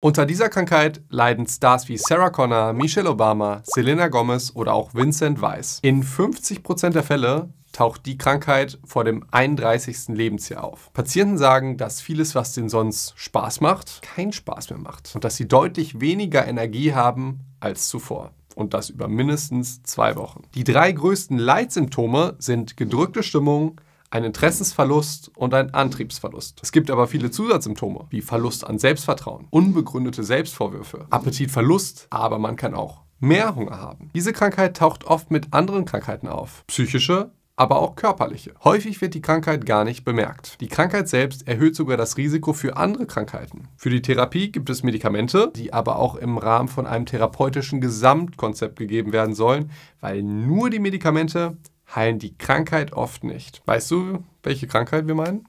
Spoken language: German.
Unter dieser Krankheit leiden Stars wie Sarah Connor, Michelle Obama, Selena Gomez oder auch Vincent Weiss. In 50% der Fälle taucht die Krankheit vor dem 31. Lebensjahr auf. Patienten sagen, dass vieles, was denen sonst Spaß macht, keinen Spaß mehr macht und dass sie deutlich weniger Energie haben als zuvor und das über mindestens zwei Wochen. Die drei größten Leitsymptome sind gedrückte Stimmung, ein Interessensverlust und ein Antriebsverlust. Es gibt aber viele Zusatzsymptome, wie Verlust an Selbstvertrauen, unbegründete Selbstvorwürfe, Appetitverlust, aber man kann auch mehr Hunger haben. Diese Krankheit taucht oft mit anderen Krankheiten auf. Psychische, aber auch körperliche. Häufig wird die Krankheit gar nicht bemerkt. Die Krankheit selbst erhöht sogar das Risiko für andere Krankheiten. Für die Therapie gibt es Medikamente, die aber auch im Rahmen von einem therapeutischen Gesamtkonzept gegeben werden sollen, weil nur die Medikamente heilen die Krankheit oft nicht. Weißt du, welche Krankheit wir meinen?